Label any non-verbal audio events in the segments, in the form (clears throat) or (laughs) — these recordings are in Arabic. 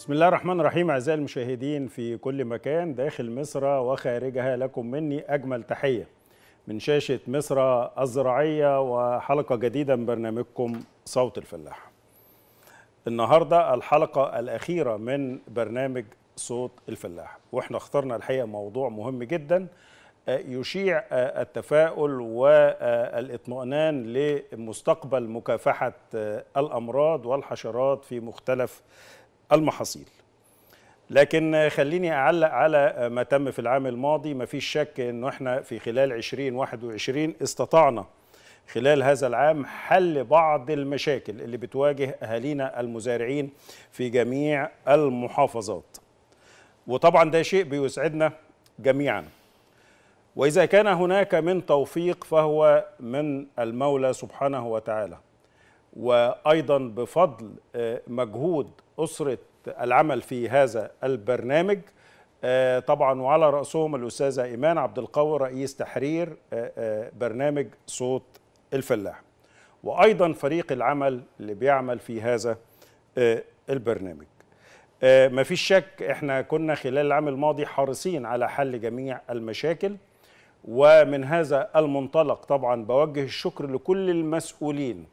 بسم الله الرحمن الرحيم أعزائي المشاهدين في كل مكان داخل مصر وخارجها لكم مني أجمل تحية من شاشة مصر الزراعية وحلقة جديدة من برنامجكم صوت الفلاح النهاردة الحلقة الأخيرة من برنامج صوت الفلاح وإحنا اخترنا الحقيقة موضوع مهم جداً يشيع التفاؤل والاطمئنان لمستقبل مكافحة الأمراض والحشرات في مختلف المحاصيل لكن خليني أعلق على ما تم في العام الماضي ما فيش شك أنه إحنا في خلال 2021 استطعنا خلال هذا العام حل بعض المشاكل اللي بتواجه أهالينا المزارعين في جميع المحافظات وطبعا ده شيء بيسعدنا جميعا وإذا كان هناك من توفيق فهو من المولى سبحانه وتعالى وأيضا بفضل مجهود أسرة العمل في هذا البرنامج آه، طبعا وعلى رأسهم الأستاذة إيمان عبد القوي رئيس تحرير آه، آه، برنامج صوت الفلاح وأيضا فريق العمل اللي بيعمل في هذا البرنامج ما فيش شك احنا كنا خلال العام الماضي حريصين على حل جميع المشاكل ومن هذا المنطلق طبعا بوجه الشكر لكل المسؤولين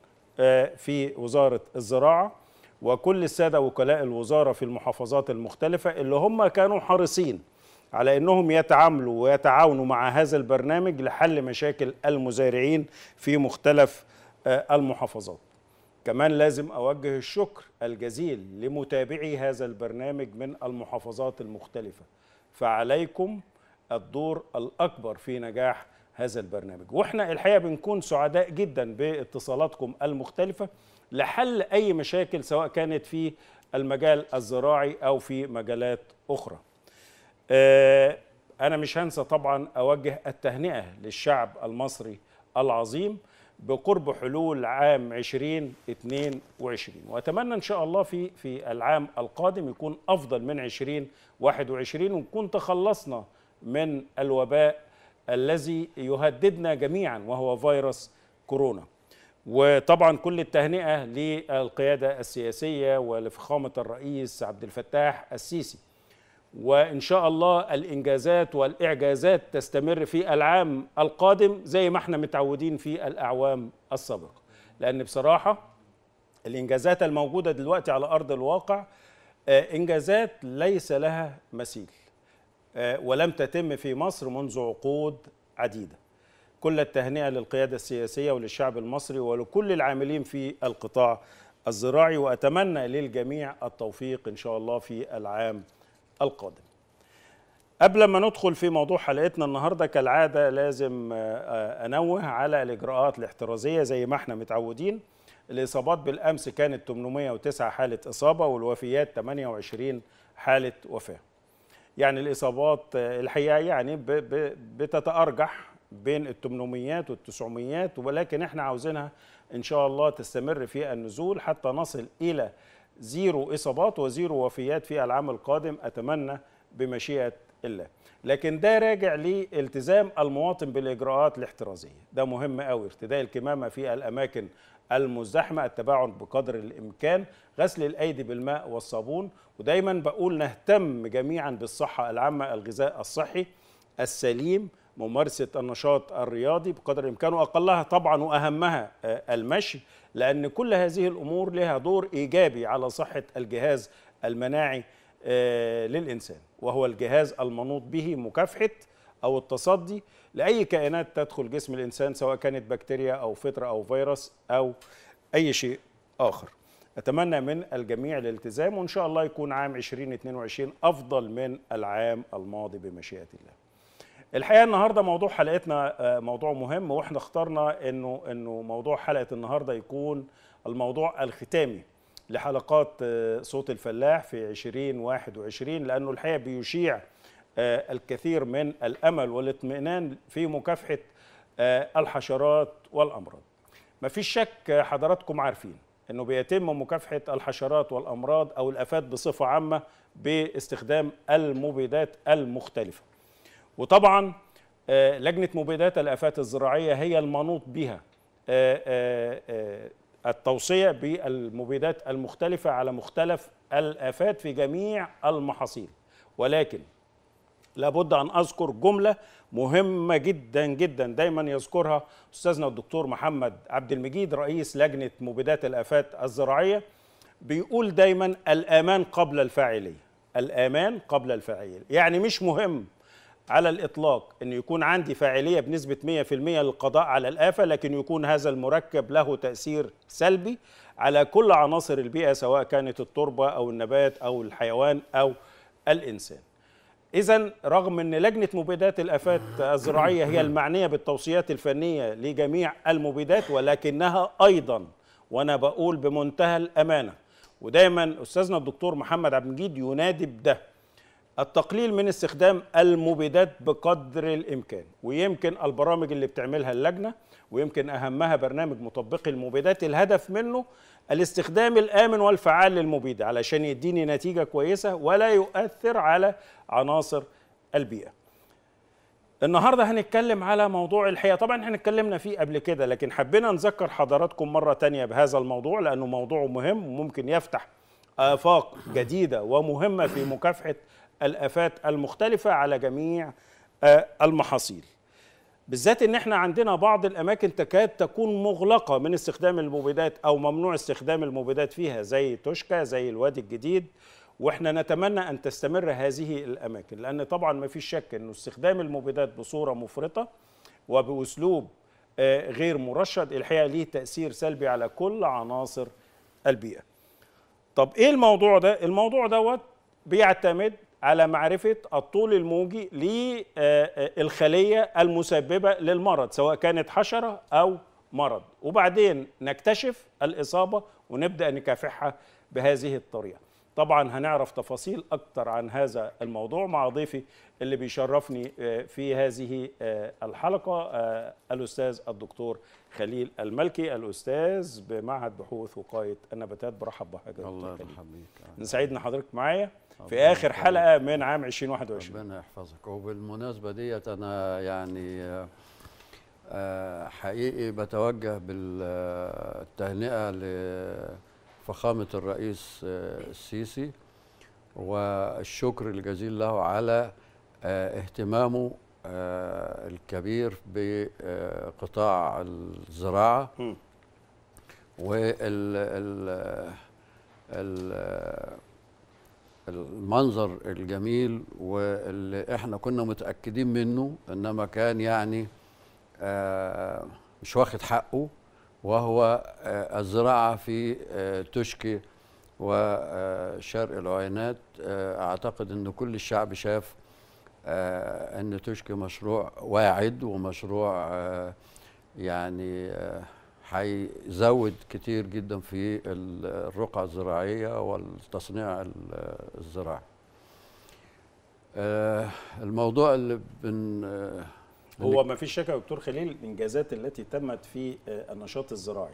في وزارة الزراعة وكل السادة وكلاء الوزارة في المحافظات المختلفة اللي هم كانوا حريصين على أنهم يتعاملوا ويتعاونوا مع هذا البرنامج لحل مشاكل المزارعين في مختلف آه، المحافظات كمان لازم أوجه الشكر الجزيل لمتابعي هذا البرنامج من المحافظات المختلفة فعليكم الدور الأكبر في نجاح هذا البرنامج وإحنا الحقيقة بنكون سعداء جدا باتصالاتكم المختلفة لحل أي مشاكل سواء كانت في المجال الزراعي أو في مجالات أخرى آه، أنا مش هنسى طبعا أوجه التهنئة للشعب المصري العظيم بقرب حلول عام 2022 وأتمنى إن شاء الله في في العام القادم يكون أفضل من 2021 ونكون تخلصنا من الوباء الذي يهددنا جميعا وهو فيروس كورونا وطبعا كل التهنئه للقياده السياسيه ولفخامه الرئيس عبد الفتاح السيسي وان شاء الله الانجازات والاعجازات تستمر في العام القادم زي ما احنا متعودين في الاعوام السابقه لان بصراحه الانجازات الموجوده دلوقتي على ارض الواقع آه، انجازات ليس لها مثيل آه، ولم تتم في مصر منذ عقود عديده كل التهنئة للقيادة السياسية وللشعب المصري ولكل العاملين في القطاع الزراعي وأتمنى للجميع التوفيق إن شاء الله في العام القادم قبل ما ندخل في موضوع حلقتنا النهارده كالعاده لازم آه، انوه على الاجراءات الاحترازيه زي ما احنا متعودين الاصابات بالامس كانت 809 حاله اصابه والوفيات 28 حاله وفاه يعني الاصابات آه، الحقيقه يعني بتتارجح بين ال 800 وال 900 ولكن احنا عاوزينها ان شاء الله تستمر في النزول حتى نصل الى زيرو اصابات وزيرو وفيات في العام القادم اتمنى بمشيئه الله لكن ده راجع لالتزام المواطن بالاجراءات الاحترازيه ده مهم قوي ارتداء الكمامه في الاماكن المزدحمه التباعد بقدر الامكان غسل الايدي بالماء والصابون ودايما بقول نهتم جميعا بالصحه العامه الغذاء الصحي السليم ممارسة النشاط الرياضي بقدر الإمكان وأقلها طبعا وأهمها آه، المشي لأن كل هذه الأمور لها دور إيجابي على صحة الجهاز المناعي آه، للإنسان وهو الجهاز المنوط به مكافحة أو التصدي لأي كائنات تدخل جسم الإنسان سواء كانت بكتيريا أو فطرة أو فيروس أو أي شيء آخر أتمنى من الجميع الالتزام وإن شاء الله يكون عام 2022 أفضل من العام الماضي بمشيئة الله الحقيقه النهارده موضوع حلقتنا آه، موضوع مهم واحنا اخترنا انه انه موضوع حلقه النهارده يكون الموضوع الختامي لحلقات آه، صوت الفلاح في 2021 لانه الحقيقه بيشيع آه، الكثير من الامل والاطمئنان في مكافحه الحشرات والامراض. مفيش شك حضراتكم عارفين انه بيتم مكافحه الحشرات والامراض او الافات بصفه عامه باستخدام المبيدات المختلفه. وطبعا آه، لجنه مبيدات الافات الزراعيه هي المنوط بها آه، آه، التوصية بالمبيدات المختلفة على مختلف الآفات في جميع المحاصيل ولكن لابد أن أذكر جملة مهمة جدا جدا دايما يذكرها أستاذنا الدكتور محمد عبد المجيد رئيس لجنة مبيدات الآفات الزراعية بيقول دايما الأمان قبل الفاعلية الأمان قبل الفاعلية يعني مش مهم على الإطلاق أن يكون عندي فاعلية بنسبة 100% للقضاء على الآفة لكن يكون هذا المركب له تأثير سلبي على كل عناصر البيئة سواء كانت التربة أو النبات أو الحيوان أو الإنسان إذا رغم أن لجنة مبيدات الآفات الزراعية هي المعنية بالتوصيات الفنية لجميع المبيدات ولكنها أيضا وأنا بقول بمنتهى الأمانة ودايما أستاذنا الدكتور محمد عبد المجيد ينادي بده التقليل من استخدام المبيدات بقدر الامكان ويمكن البرامج اللي بتعملها اللجنه ويمكن اهمها برنامج مطبقي المبيدات الهدف منه الاستخدام الامن والفعال للمبيد علشان يديني نتيجه كويسه ولا يؤثر على عناصر البيئه النهارده هنتكلم على موضوع الحياه طبعا احنا اتكلمنا فيه قبل كده لكن حبينا نذكر حضراتكم مره تانية بهذا الموضوع لانه موضوع مهم وممكن يفتح آفاق جديدة ومهمة في مكافحة الآفات المختلفة على جميع آه، المحاصيل بالذات ان احنا عندنا بعض الاماكن تكاد تكون مغلقه من استخدام المبيدات او ممنوع استخدام المبيدات فيها زي توشكا زي الوادي الجديد واحنا نتمنى ان تستمر هذه الاماكن لان طبعا ما فيش شك انه استخدام المبيدات بصوره مفرطه وباسلوب آه، غير مرشد الحقيقه ليه تاثير سلبي على كل عناصر البيئه. طب ايه الموضوع ده؟ الموضوع دوت بيعتمد على معرفة الطول الموجي للخلية المسببة للمرض سواء كانت حشرة أو مرض وبعدين نكتشف الإصابة ونبدأ نكافحها بهذه الطريقة طبعا هنعرف تفاصيل أكتر عن هذا الموضوع مع ضيفي اللي بيشرفني آه، في هذه آه، الحلقة آه، الأستاذ الدكتور خليل الملكي الأستاذ بمعهد بحوث وقاية النباتات برحب بحضرتك الله يرحم بيك نسعدنا حضرتك معايا في اخر حلقه من عام 2021 ربنا يحفظك وبالمناسبه ديت انا يعني آه، حقيقي بتوجه بالتهنئه لفخامه الرئيس آه، السيسي والشكر الجزيل له على آه، اهتمامه الكبير بقطاع الزراعه وال المنظر الجميل واللي احنا كنا متاكدين منه انما كان يعني آه، مش واخد حقه وهو آه، الزراعه في آه، تشكي وشرق العينات اعتقد ان كل الشعب شاف ان تشكي مشروع واعد ومشروع يعني هيزود كتير جدا في الرقعة الزراعية والتصنيع الزراعي آه، الموضوع اللي بن آه، هو ما فيش شك يا دكتور خليل الانجازات التي تمت في آه، النشاط الزراعي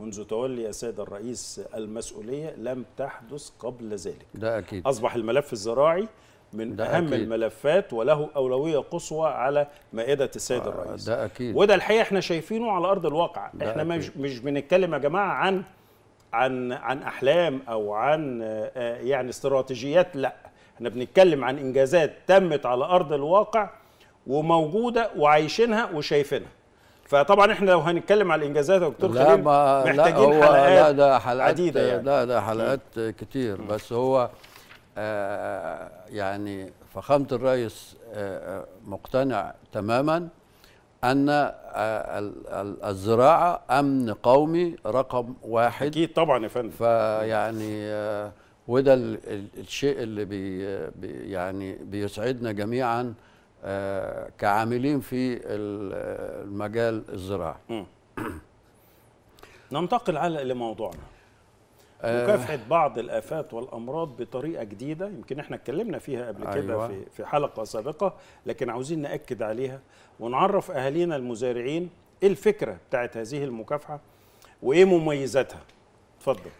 منذ تولي السيد الرئيس المسؤوليه لم تحدث قبل ذلك ده اكيد اصبح الملف الزراعي من ده اهم أكيد. الملفات وله اولويه قصوى على مائده السيد آه الرئيس ده اكيد وده الحقيقه احنا شايفينه على ارض الواقع احنا مش مش بنتكلم يا جماعه عن عن عن احلام او عن آه، يعني استراتيجيات لا احنا بنتكلم عن انجازات تمت على ارض الواقع وموجوده وعايشينها وشايفينها فطبعا احنا لو هنتكلم على الانجازات يا دكتور خليل محتاجين لا حلقات لا ده حلقات عديده يعني. لا ده حلقات كتير بس هو آه، يعني فخامة الرئيس آه، آه، مقتنع تماما أن الزراعة أمن قومي رقم واحد أكيد طبعا يا فندم فيعني وده الشيء اللي بي يعني بيسعدنا جميعا كعاملين في المجال الزراعي ننتقل على لموضوعنا آه. مكافحه بعض الافات والامراض بطريقه جديده يمكن احنا اتكلمنا فيها قبل كده أيوة. في في حلقه سابقه لكن عاوزين ناكد عليها ونعرف اهالينا المزارعين ايه الفكره بتاعت هذه المكافحه وايه مميزاتها اتفضل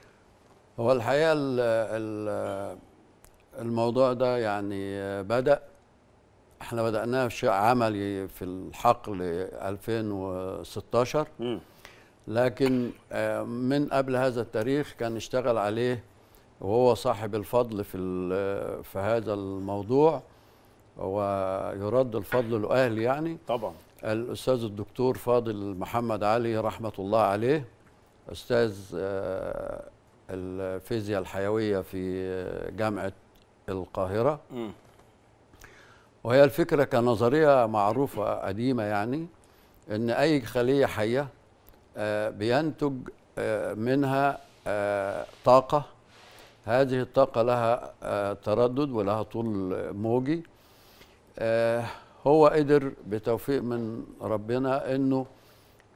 هو الحقيقه ال الموضوع ده يعني بدا احنا بدأناه عملي في الحقل 2016 م. لكن آه، من قبل هذا التاريخ كان اشتغل عليه وهو صاحب الفضل في آه، في هذا الموضوع ويرد الفضل لأهل يعني طبعا الأستاذ الدكتور فاضل محمد علي رحمة الله عليه أستاذ آه، الفيزياء الحيوية في جامعة القاهرة م. وهي الفكرة كنظرية معروفة قديمة يعني إن أي خلية حية آه، بينتج آه، منها آه، طاقة هذه الطاقة لها تردد ولها طول موجي هو قدر بتوفيق من ربنا انه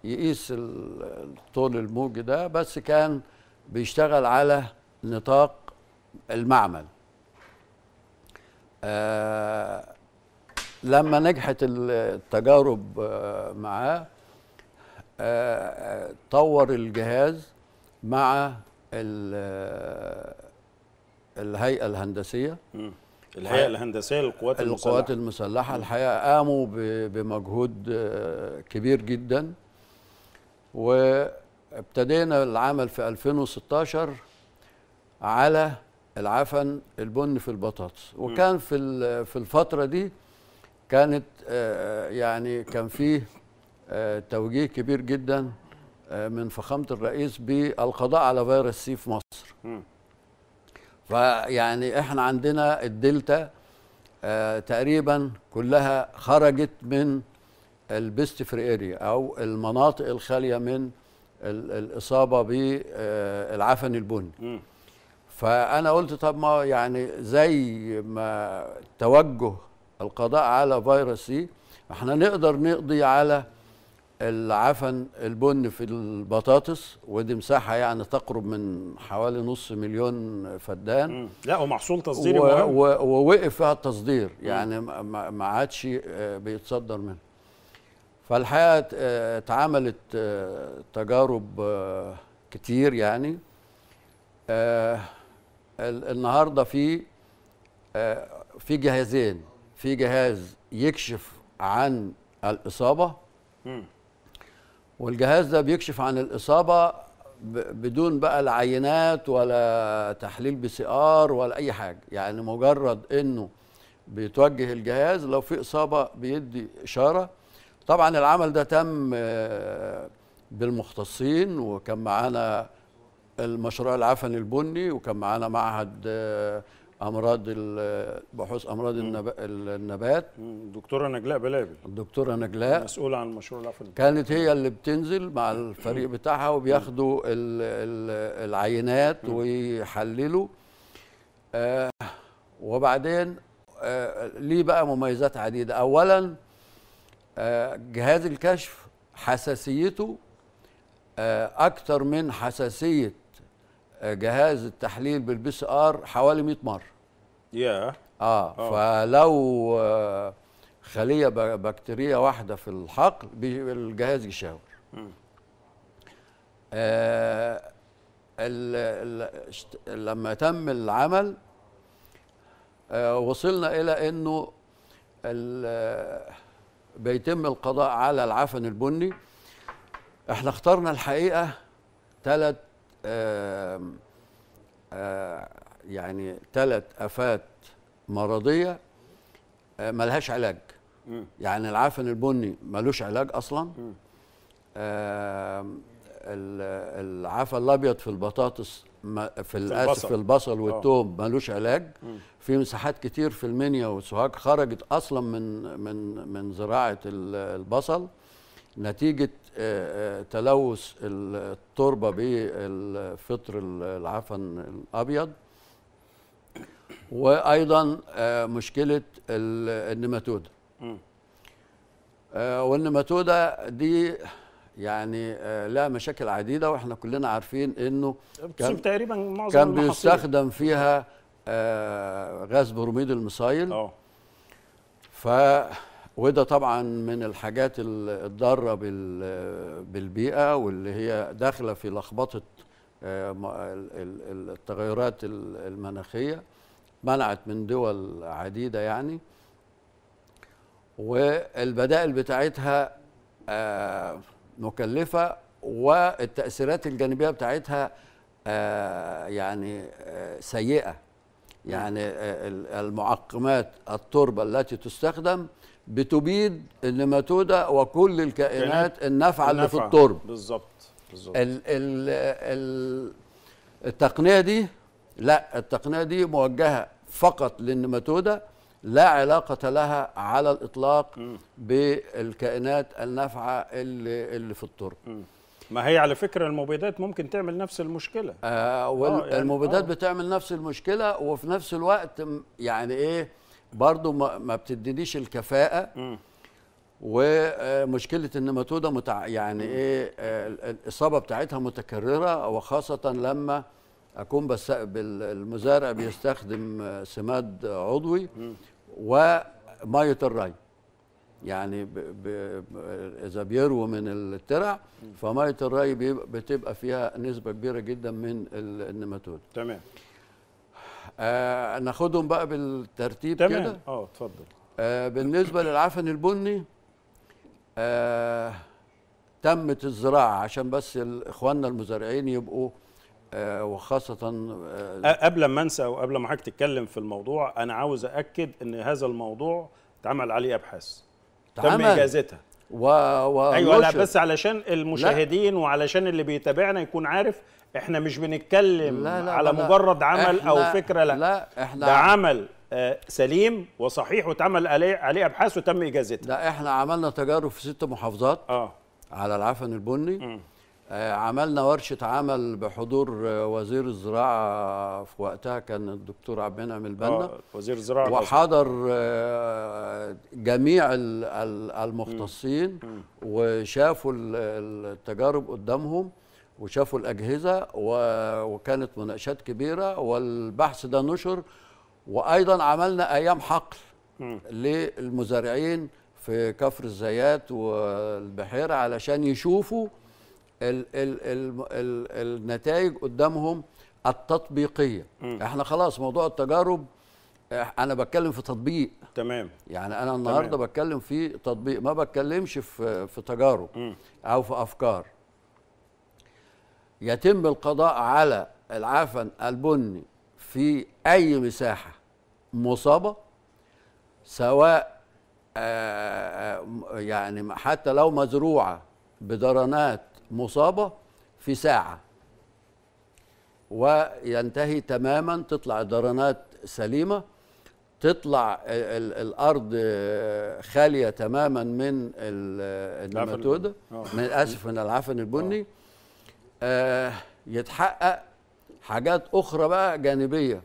يقيس الطول الموجي ده بس كان بيشتغل على نطاق المعمل لما نجحت التجارب معاه آه، آه، طور الجهاز مع آه، الهيئه الهندسيه الهيئه الهندسيه للقوات المسلحه القوات المسلحه الحقيقه قاموا بمجهود كبير جدا وابتدينا العمل في 2016 على العفن البن في البطاطس وكان في في الفتره دي كانت يعني كان فيه آه، توجيه كبير جدا آه، من فخامه الرئيس بالقضاء على فيروس سي في مصر فيعني احنا عندنا الدلتا آه، تقريبا كلها خرجت من البيست فري اريا او المناطق الخاليه من الاصابه بالعفن البني فانا قلت طب ما يعني زي ما توجه القضاء على فيروس سي احنا نقدر نقضي على العفن البن في البطاطس ودي مساحه يعني تقرب من حوالي نص مليون فدان مم. لا ومحصول تصديري و... مهم و... ووقف فيها التصدير يعني ما, ما عادش آه، بيتصدر منها فالحقيقه آه، اتعملت آه، تجارب كتير يعني النهارده في في جهازين في جهاز يكشف عن الاصابه والجهاز ده بيكشف عن الاصابه بدون بقى العينات ولا تحليل بي سي ار ولا اي حاجه يعني مجرد انه بيتوجه الجهاز لو في اصابه بيدي اشاره طبعا العمل ده تم آه، بالمختصين وكان معانا المشروع العفني البني وكان معانا معهد آه، امراض بحوث امراض النبات الدكتوره نجلاء بلابل الدكتوره نجلاء مسؤوله عن المشروع العفو كانت هي اللي بتنزل مع الفريق بتاعها وبياخدوا العينات ويحللوا آه وبعدين آه ليه بقى مميزات عديده اولا آه جهاز الكشف حساسيته آه، اكثر من حساسيه آه، جهاز التحليل بالبي سي ار حوالي 100 مره yeah. اه oh. فلو آه، خليه بكتيريا واحده في الحقل الجهاز يشاور hmm. آه لما تم العمل آه وصلنا الى انه بيتم القضاء على العفن البني احنا اخترنا الحقيقه ثلاث آه آه يعني ثلاث افات مرضيه آه، ملهاش علاج يعني العفن البني ملوش علاج اصلا العفن الابيض في البطاطس في الاسف في البصل آه. والثوم ملوش علاج في مساحات كتير في المنيا والسوهاج خرجت اصلا من من من زراعه البصل نتيجه آه، تلوث التربه بالفطر العفن الابيض وايضا آه، مشكله النماتوده آه، والنماتوده دي يعني آه، لها مشاكل عديده واحنا كلنا عارفين انه كان تقريبا معظم كان بيستخدم فيها غاز بروميد المصايل اه ف وده طبعا من الحاجات الضاره بالبيئه واللي هي داخله في لخبطه التغيرات المناخيه منعت من دول عديده يعني والبدائل بتاعتها آه، مكلفه والتاثيرات الجانبيه بتاعتها آه، يعني آه، سيئه يعني المعقمات التربه التي تستخدم بتبيد النماتوده وكل الكائنات النافعه اللي في الترب بالظبط بالظبط التقنيه دي لا التقنيه دي موجهه فقط للنماتوده لا علاقه لها على الاطلاق م. بالكائنات النافعه اللي, اللي في التربه ما هي على فكره المبيدات ممكن تعمل نفس المشكله آه, آه، والمبيدات يعني آه. بتعمل نفس المشكله وفي نفس الوقت يعني ايه برضو ما, ما بتدينيش الكفاءه م. ومشكله النماتوده متع... يعني ايه آه، الاصابه بتاعتها متكرره وخاصه لما اكون بس المزارع بيستخدم آه، سماد عضوي وميه الري يعني ب ب اذا بيروي من الترع فميه الري بتبقى فيها نسبه كبيره جدا من النماتود تمام آه ناخدهم بقى بالترتيب كده تمام اه اتفضل آه بالنسبه للعفن البني آه تمت الزراعه عشان بس اخواننا المزارعين يبقوا آه، وخاصة آه، قبل ما انسى وقبل ما حضرتك تتكلم في الموضوع انا عاوز اكد ان هذا الموضوع اتعمل عليه ابحاث تم اجازتها و... و... ايوه لا بس علشان المشاهدين لا. وعلشان اللي بيتابعنا يكون عارف احنا مش بنتكلم لا لا على مجرد عمل احنا او فكره لا, لا احنا ده عمل آه، سليم وصحيح واتعمل عليه عليه ابحاث وتم اجازتها لا احنا عملنا تجارب في ست محافظات اه على العفن البني م. آه، عملنا ورشه عمل بحضور آه، وزير الزراعه في وقتها كان الدكتور عبد المنعم البنا آه، وزير الزراعه وحضر جميع المختصين وشافوا التجارب قدامهم وشافوا الاجهزه وكانت مناقشات كبيره والبحث ده نشر وايضا عملنا ايام حقل للمزارعين في كفر الزيات والبحيره علشان يشوفوا ال ال ال ال النتائج قدامهم التطبيقيه م. احنا خلاص موضوع التجارب انا بتكلم في تطبيق تمام يعني انا النهارده تمام. بتكلم في تطبيق ما بتكلمش في في تجارب م. او في افكار يتم القضاء على العفن البني في اي مساحه مصابه سواء آه، آه، يعني حتى لو مزروعه بدرنات مصابه في ساعه وينتهي تماما تطلع الدرانات سليمه تطلع الارض خاليه تماما من النماتوده آه. من اسف من العفن البني آه, آه، يتحقق حاجات اخرى بقى جانبيه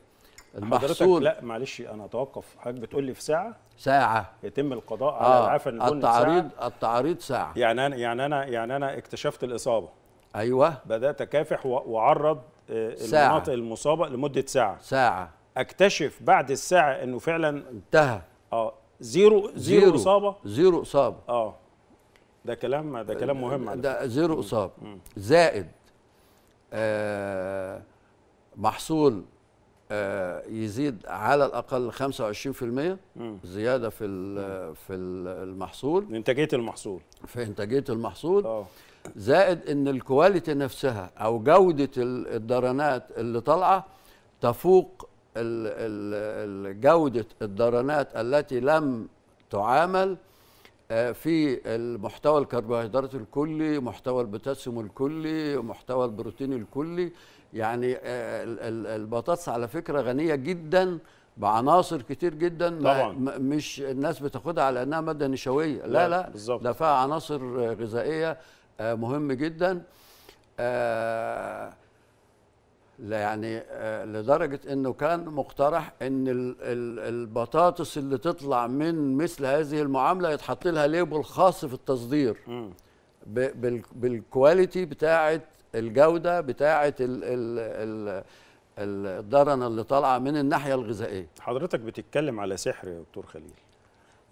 المحصول لا معلش انا اتوقف حضرتك بتقول لي في ساعه ساعة يتم القضاء آه. على العفن البني التعريض ساعة. التعريض ساعة يعني أنا يعني أنا يعني أنا اكتشفت الإصابة أيوه بدأت أكافح وأعرض آه، ساعة. المناطق المصابة لمدة ساعة ساعة أكتشف بعد الساعة إنه فعلا انتهى اه زيرو زيرو, زيرو إصابة زيرو إصابة اه ده كلام ده كلام مهم على ده زيرو إصابة زائد آه محصول آه، يزيد على الاقل 25% زياده في في المحصول انتاجيه المحصول في انتاجيه المحصول اه زائد ان الكواليتي نفسها او جوده الدرنات اللي طالعه تفوق جوده الدرنات التي لم تعامل آه، في المحتوى الكربوهيدرات الكلي محتوى البوتاسيوم الكلي محتوى البروتين الكلي يعني آه، البطاطس على فكره غنيه جدا بعناصر كتير جدا طبعا. مش الناس بتاخدها على انها ماده نشويه لا لا بالزبط. ده فيها عناصر غذائيه آه، مهم جدا آه، لا يعني لدرجه انه كان مقترح ان البطاطس اللي تطلع من مثل هذه المعامله يتحط لها ليبل خاص في التصدير بالكواليتي بتاعت الجوده بتاعه ال ال ال اللي طالعه من الناحيه الغذائيه حضرتك بتتكلم على سحر يا دكتور خليل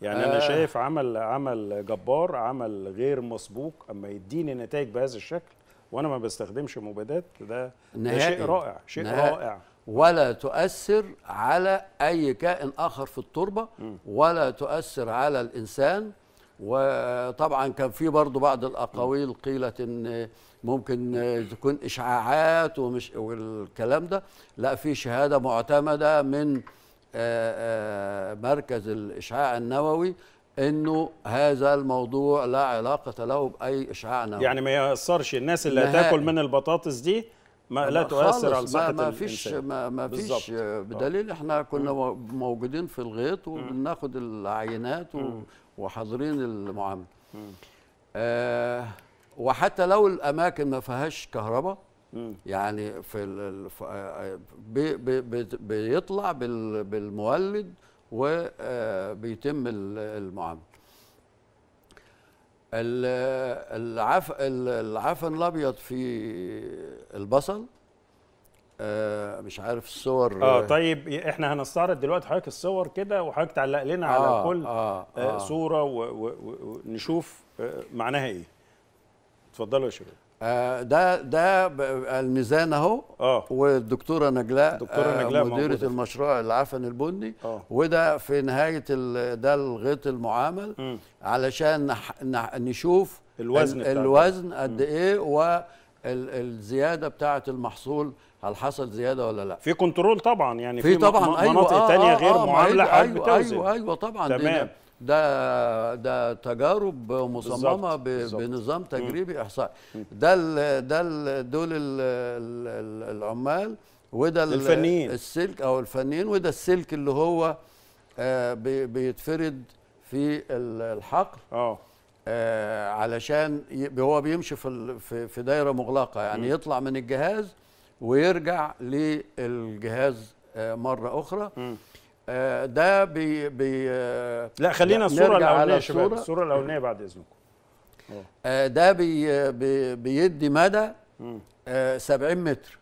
يعني آه. انا شايف عمل عمل جبار عمل غير مسبوق اما يديني نتائج بهذا الشكل وانا ما بستخدمش مبادات ده, ده شيء رائع شيء رائع ولا تؤثر على اي كائن اخر في التربه ولا تؤثر على الانسان وطبعا كان في برضه بعض الاقاويل قيلت ان ممكن تكون اشعاعات ومش والكلام ده لا في شهاده معتمده من آه، آه، مركز الاشعاع النووي انه هذا الموضوع لا علاقه له باي اشعاع نووي يعني ما ياثرش الناس اللي هتاكل من البطاطس دي ما لا تؤثر على صحه ما فيش ما, ما فيش بدليل احنا كنا مم. موجودين في الغيط وبناخد العينات وحاضرين المعامل آه وحتى لو الاماكن ما فيهاش كهرباء يعني في آه، بي بي بيطلع بالمولد وبيتم آه، المعامله العف العفن الابيض في البصل آه، مش عارف الصور اه طيب احنا هنستعرض دلوقتي حضرتك الصور كده وحضرتك تعلق لنا آه على كل آه آه صوره ونشوف معناها ايه اتفضلوا يا شباب آه، ده ده الميزان اهو اه والدكتوره نجلاء الدكتوره آه، نجلاء مديره موجودة. المشروع العفن البني آه. وده في نهايه ده الغيط المعامل م. علشان نح نح نشوف الوزن ال الوزن قد ايه والزياده بتاعه المحصول هل حصل زياده ولا لا في كنترول طبعا يعني في, في طبعا مناطق أيوة تانية آه غير آه معامله أيوة, أيوة, ايوه ايوه طبعا تمام ده ده تجارب مصممه بالزبط. بنظام تجريبي احصائي ده الـ ده الـ دول الـ الـ العمال وده الفنيين السلك او الفنيين وده السلك اللي هو آه بيتفرد في الحقل اه, آه، علشان هو بيمشي في في دايره مغلقه يعني م. يطلع من الجهاز ويرجع للجهاز آه، مره اخرى م. آه، ده بي بي آه، لا خلينا الصوره الاولانيه يا شباب الصوره الاولانيه بعد اذنكم آه، ده بي بي بيدي مدى 70 متر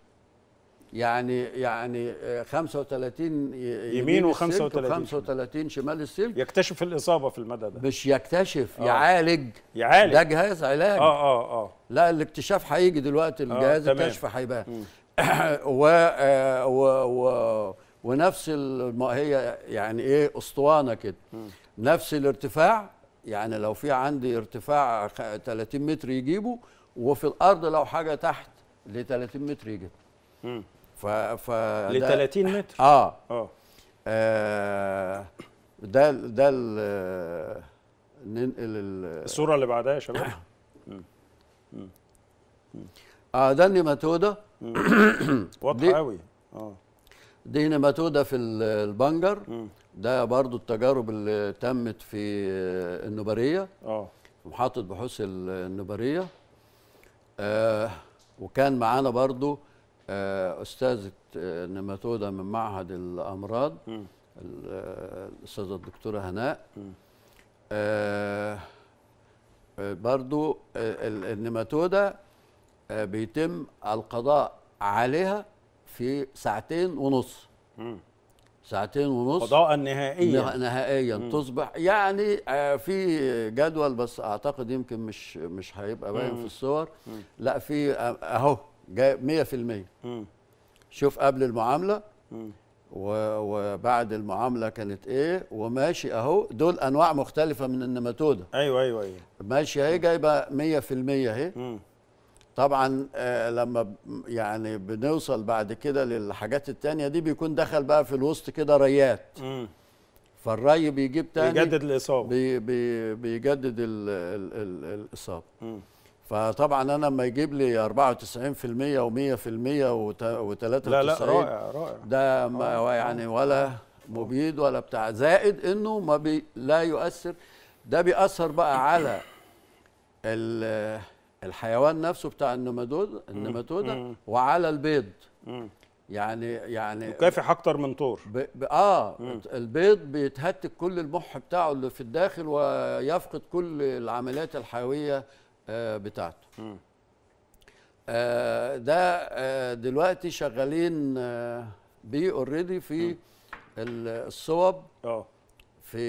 يعني يعني 35 يمين و35 35 شمال السلك يكتشف الاصابه في المدى ده مش يكتشف أوه. يعالج يعالج ده جهاز علاج اه اه اه لا الاكتشاف هيجي دلوقتي الجهاز (coughs) آه الكشف هيبان و, و, و ونفس الم... هي يعني ايه اسطوانه كده نفس الارتفاع يعني لو في عندي ارتفاع 30 متر يجيبه وفي الارض لو حاجه تحت ل 30 متر يجيبها ف ف ل 30 متر (laughs) اه اه, آه ده ده ننقل الصوره اللي بعدها يا شباب (coughs) اه ده النيماتودا (coughs) واضحه قوي اه دي نيماتودا في البنجر ده برضو التجارب اللي تمت في النوباريه اه محطه بحوث النوباريه آه وكان معانا برضو آه استاذه آه، نيماتودا من معهد الامراض الاستاذه الدكتوره هناء آه،, آه برضو آه، النيماتودا بيتم القضاء عليها في ساعتين ونص ساعتين ونص قضاء نهائيا نهائيا مم. تصبح يعني آه، في جدول بس اعتقد يمكن مش مش هيبقى باين في الصور مم. لا في آه، اهو جاي 100% شوف قبل المعامله مم. وبعد المعامله كانت ايه وماشي اهو دول انواع مختلفه من النماتوده ايوه ايوه ايوه ماشي اهي جايبه 100% اهي طبعا آه، لما يعني بنوصل بعد كده للحاجات التانية دي بيكون دخل بقى في الوسط كده ريات فالري بيجيب تاني بيجدد الاصابه بي بي بيجدد الـ الـ الـ الاصابه م. فطبعا انا لما يجيب لي 94% و100% و93 لا لا رائع رائع ده ما آه، آه. يعني ولا مبيد ولا بتاع زائد انه ما بي لا يؤثر ده بيأثر بقى على ال الحيوان نفسه بتاع النماتودا النماتودا وعلى البيض يعني يعني مكافح اكتر من طور ب... ب... اه مم. البيض بيتهتك كل المح بتاعه اللي في الداخل ويفقد كل العمليات الحيويه آه بتاعته آه ده آه دلوقتي شغالين آه بيه اوريدي في مم. الصوب آه. في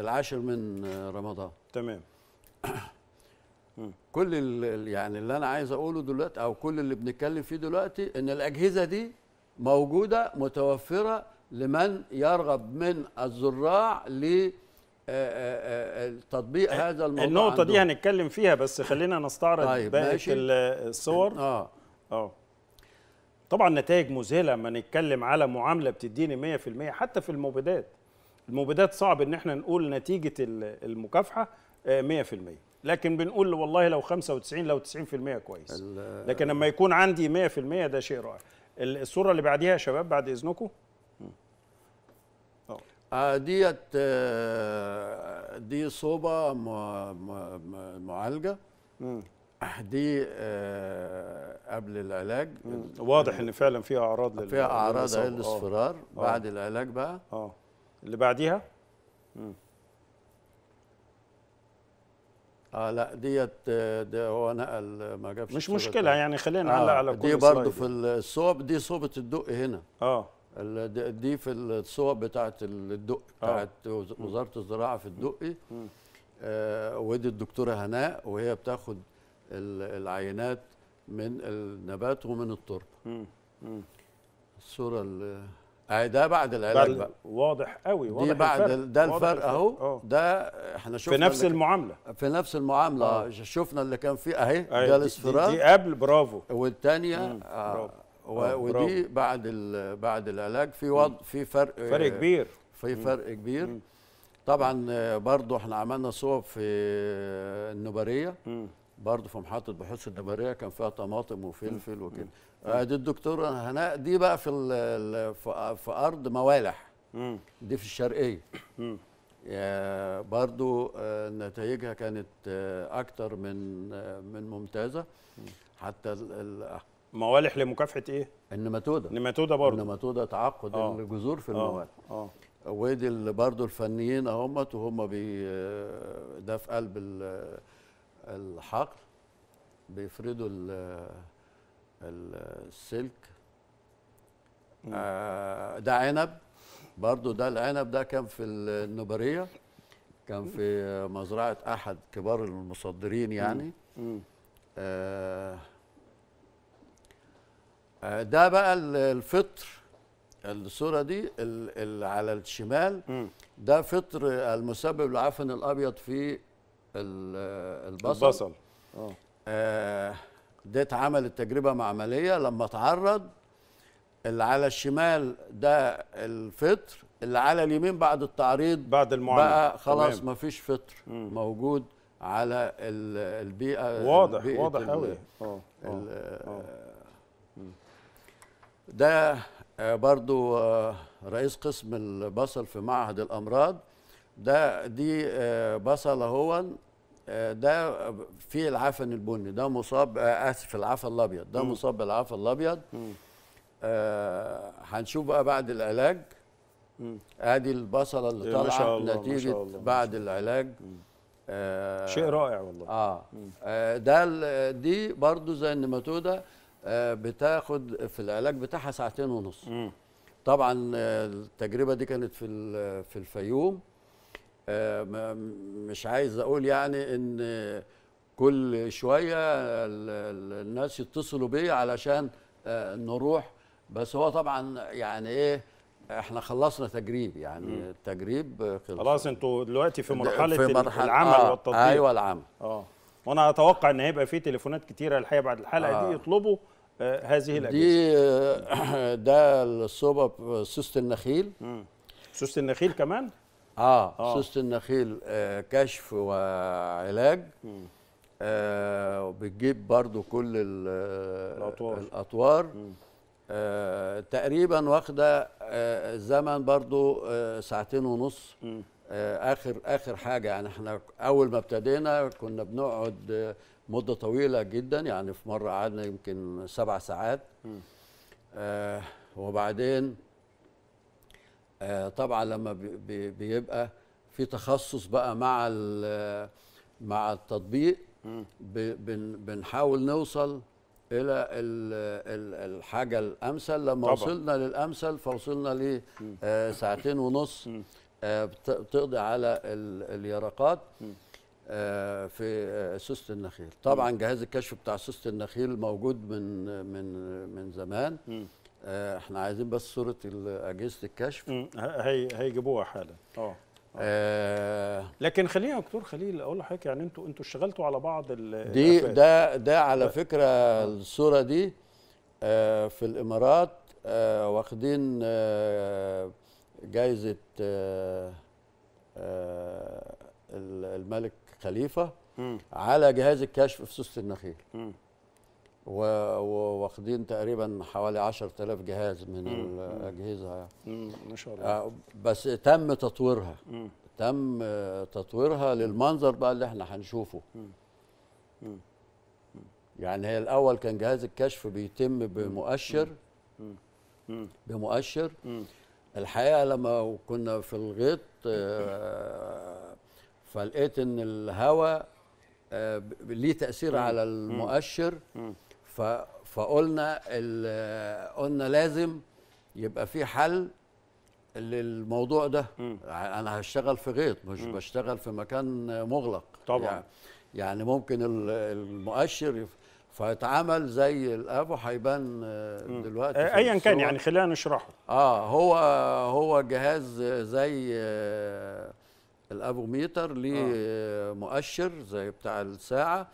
العاشر من آه، رمضان تمام (coughs) كل يعني اللي انا عايز اقوله دلوقتي او كل اللي بنتكلم فيه دلوقتي ان الاجهزه دي موجوده متوفره لمن يرغب من الزراع ل آه، آه، آه، تطبيق هذا الموضوع النقطه عنده. دي هنتكلم فيها بس خلينا نستعرض طيب باقي الصور اه اه طبعا نتائج مذهله لما نتكلم على معامله بتديني 100% حتى في المبيدات المبيدات صعب ان احنا نقول نتيجه المكافحه 100% لكن بنقول والله لو 95 لو 90% كويس لكن لما يكون عندي 100% ده شيء رائع الصوره اللي بعديها يا شباب بعد اذنكم آه ديت آه، دي صوبة معالجة دي آه، قبل العلاج واضح ان فعلا فيها اعراض فيها اعراض الاصفرار بعد العلاج بقى اه اللي بعديها مم. اه لا ديت ده هو نقل ما جابش مش مشكله ده. يعني خلينا نعلق آه على كل دي برضه في الصوب دي صوبه الدق هنا اه دي في الصوب بتاعه الدق بتاعه آه. وزاره الزراعه في الدقي آه ودي الدكتوره هناء وهي بتاخد العينات من النبات ومن التربه الصوره اللي اي ده بعد العلاج بقى واضح قوي واضح دي بعد الفرق. ده الفرق اهو آه. ده احنا شفنا في نفس المعامله في نفس المعامله آه. آه. شفنا اللي كان فيه اهي ده آه، الاصفرار دي, دي قبل برافو والثانيه آه برافو. آه ودي برافو. بعد بعد العلاج في وضع في فرق فرق كبير في فرق كبير مم. طبعا برضو احنا عملنا صوب في النبريه مم. برضه في محطه بحوث الدمريه كان فيها طماطم وفلفل وكده ادي آه، الدكتور هناء دي بقى في في ارض موالح دي في الشرقيه برضه آه، نتائجها كانت آه، اكتر من من ممتازه حتى موالح لمكافحه ايه النماتوده النماتوده برضه. النماتوده تعقد آه. الجذور في الموالح اه ودي برضه الفنيين اهمت وهم بي ده في قلب الحقل بيفردوا السلك آه ده عنب برضو ده العنب ده كان في النبريه كان في مزرعه احد كبار المصدرين يعني آه،, آه ده بقى الفطر الصوره دي اللي على الشمال ده فطر المسبب العفن الابيض في البصل البصل اه, آه، ده اتعمل التجربه معمليه لما اتعرض اللي على الشمال ده الفطر اللي على اليمين بعد التعريض بعد المعامله بقى خلاص ما فيش فطر مم. موجود على البيئه واضح البيئة واضح قوي اه, آه،, آه. ده برضو رئيس قسم البصل في معهد الامراض ده دي بصل هون ده في العفن البني ده مصاب آه، اسف العفن الابيض ده مصاب بالعفن الابيض آه، هنشوف بقى بعد العلاج ادي البصله اللي إيه، طالعه نتيجه الله بعد العلاج آه شيء رائع والله اه, آه ده دي برضو زي النماتوده آه بتاخد في العلاج بتاعها ساعتين ونص طبعا آه، التجربه دي كانت في في الفيوم آه، مش عايز اقول يعني ان كل شويه الناس يتصلوا بي علشان آه، نروح بس هو طبعا يعني ايه احنا خلصنا تجريب يعني مم. التجريب خلص. خلاص انتوا دلوقتي في مرحله في مرحلة آه، العمل آه والتطبيق ايوه العمل اه وانا اتوقع ان هيبقى في تليفونات كتيره الحقيقه بعد الحلقه آه. دي يطلبوا آه هذه الاجهزه دي آه (clears throat) ده الصوبه سوست النخيل مم. النخيل كمان اه, آه. سوسه النخيل آه كشف وعلاج آه وبتجيب برضو كل آه، الاطوار الاطوار آه تقريبا واخده آه الزمن برضو آه ساعتين ونص آه اخر اخر حاجه يعني احنا اول ما ابتدينا كنا بنقعد آه، مده طويله جدا يعني في مره قعدنا يمكن سبع ساعات آه وبعدين آه، طبعا لما بيبقى في تخصص بقى مع مع التطبيق بنحاول نوصل الى الحاجه الامثل لما طبعا. وصلنا للامثل فوصلنا لساعتين آه، ونص آه، بتقضي على اليرقات في سوسه النخيل طبعا جهاز الكشف بتاع سوسه النخيل موجود من من من زمان آه، احنا عايزين بس صوره اجهزه الكشف هي هيجيبوها حالا اه. اه آه لكن خلينا يا دكتور خليل اقول لحضرتك يعني انتوا انتوا اشتغلتوا على بعض دي ده ده على فكره الصوره دي آه في الامارات آه واخدين آه جائزه آه آه الملك خليفه على جهاز الكشف في سوسه النخيل م. واخدين تقريبا حوالي 10000 جهاز من مم. الاجهزه يعني ما شاء الله آه، بس تم تطويرها مم. تم تطويرها للمنظر بقى اللي احنا هنشوفه يعني هي الاول كان جهاز الكشف بيتم بمؤشر بمؤشر الحقيقه لما كنا في الغيط آه، فلقيت ان الهواء آه، ليه تاثير على المؤشر فقلنا قلنا لازم يبقى في حل للموضوع ده م. انا هشتغل في غيط مش م. بشتغل في مكان مغلق طبعا يعني, يعني ممكن المؤشر فيتعمل زي الافو هيبان دلوقتي ايا كان يعني خلينا نشرحه اه هو هو جهاز زي آه، ميتر ليه آه. مؤشر زي بتاع الساعه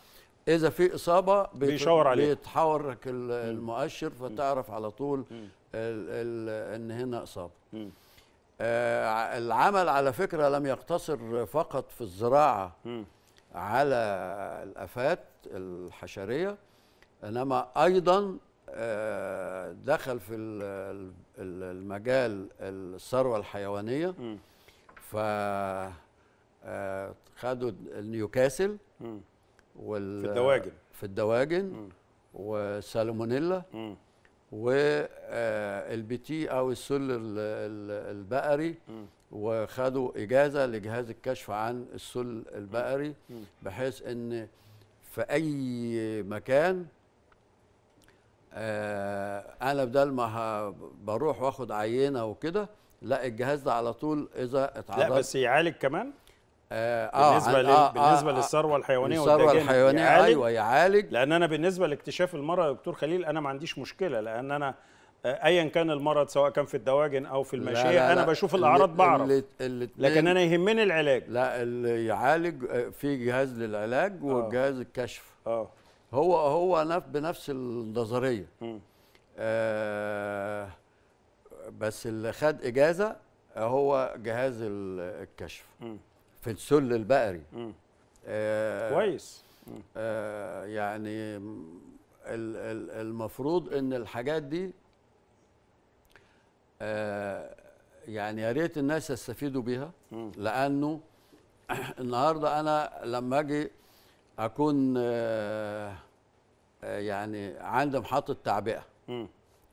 اذا في اصابه بيشاور عليها بيتحرك المؤشر فتعرف على طول الـ الـ ان هنا اصابه آه العمل على فكره لم يقتصر فقط في الزراعه م. على الافات الحشريه انما ايضا آه دخل في المجال الثروه الحيوانيه ف آه، خدوا نيوكاسل وال في الدواجن في الدواجن م. والسالمونيلا م. والبتي آه، او السل البقري م. وخدوا اجازه لجهاز الكشف عن السل البقري بحيث ان في اي مكان آه، انا بدل ما بروح واخد عينه وكده لا الجهاز ده على طول اذا اتعرض لا بس يعالج كمان آه،, آه بالنسبه آه آه بالنسبه آه للثروه الحيوانيه آه، الثروه يعني الحيوانيه يعالج ايوه يعالج لان انا بالنسبه لاكتشاف المرض يا دكتور خليل انا ما عنديش مشكله لان انا آه، ايا كان المرض سواء كان في الدواجن او في الماشيه انا لا بشوف الاعراض بعرف اللي اللي لكن انا يهمني العلاج لا اللي يعالج في جهاز للعلاج وجهاز الكشف اه هو هو نف بنفس النظريه آه بس اللي خد اجازه هو جهاز الكشف م. في السل البقري آه كويس آه يعني المفروض ان الحاجات دي آه يعني يا ريت الناس يستفيدوا بيها لانه (clears throat) النهارده انا لما اجي اكون آه, آه، يعني عندي محطه تعبئه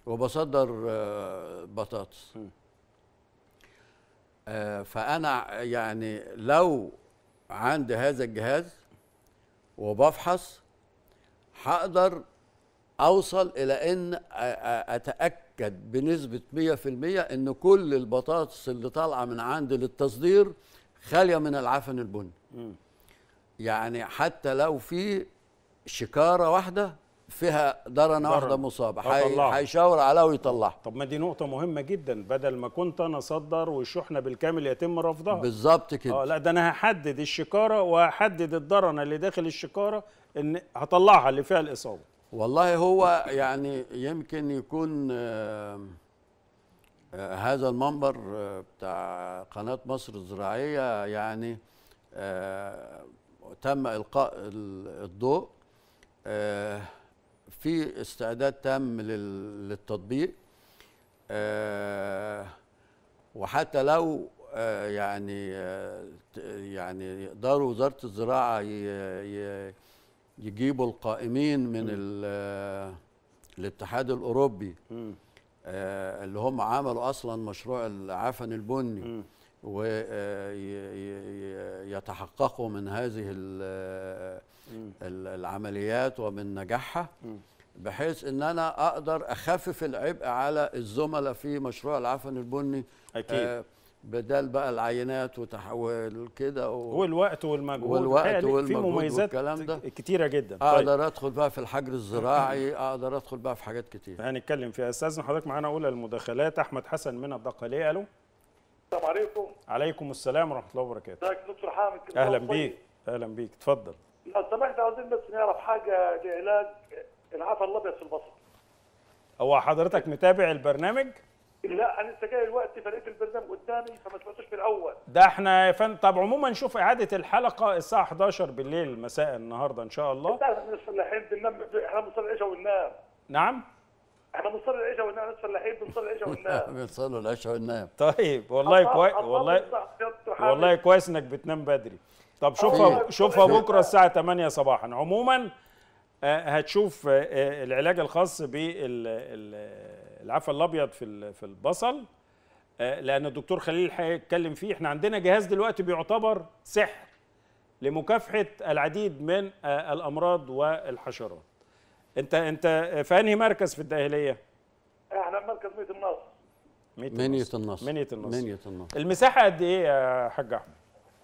وبصدر آه بطاطس آه، فانا يعني لو عندي هذا الجهاز وبفحص هقدر اوصل الى ان اتاكد بنسبه 100% ان كل البطاطس اللي طالعه من عندي للتصدير خاليه من العفن البني يعني حتى لو في شكاره واحده فيها درنه واحده مصابه هيشاور عليها ويطلعها طب ما دي نقطه مهمه جدا بدل ما كنت انا اصدر والشحنه بالكامل يتم رفضها بالظبط كده اه لا ده انا هحدد الشكاره وهحدد الدرنه اللي داخل الشكاره ان هطلعها اللي فيها الاصابه والله هو يعني يمكن يكون آه آه هذا المنبر آه بتاع قناه مصر الزراعيه يعني آه، تم القاء الضوء آه في استعداد تام للتطبيق آه، وحتى لو آه، يعني آه، يعني يقدروا وزاره الزراعه يجيبوا القائمين من الاتحاد الاوروبي اللي هم عملوا اصلا مشروع العفن البني ويتحققوا من هذه العمليات ومن نجاحها بحيث ان انا اقدر اخفف العبء على الزملاء في مشروع العفن البني اكيد آه، بدل بقى العينات وتحول كده و... والوقت والمجهود والوقت والمجهود في مميزات والكلام ده كتيره جدا طيب. اقدر طيب. ادخل بقى في الحجر الزراعي (clears throat) اقدر ادخل بقى في حاجات كتير هنتكلم فيها استاذن حضرتك معانا اولى المداخلات احمد حسن من الدقهليه الو السلام عليكم عليكم السلام ورحمه الله وبركاته ازيك دكتور حامد اهلا بيك اهلا بيك اتفضل لو سمحت عاوزين بس نعرف حاجه لعلاج العفن الابيض في البصر هو حضرتك متابع البرنامج؟ لا انا لسه جاي دلوقتي فلقيت البرنامج قدامي فما سمعتوش في الاول ده احنا يا فندم طب عموما نشوف اعاده الحلقه الساعه 11 بالليل مساء النهارده ان شاء الله انت عارف احنا مصلحين بننام احنا مصلحين العشاء وننام نعم احنا بنصلي العشاء وننام نصلي بنصلي العشاء (laughs) وننام بنصلي العشاء وننام طيب والله كويس والله والله كويس انك بتنام بدري طب شوفها شوفها بكره الساعه 8 صباحا عموما آه، هتشوف آه، آه، العلاج الخاص بالعفه الابيض في في البصل لان الدكتور خليل هيتكلم فيه احنا عندنا جهاز دلوقتي بيعتبر سحر لمكافحه العديد من الامراض والحشرات انت انت في انهي مركز في الداهليه؟ احنا في مركز ميت النصر منية النصر منية النصر منية النصر المساحة قد إيه يا حاج أحمد؟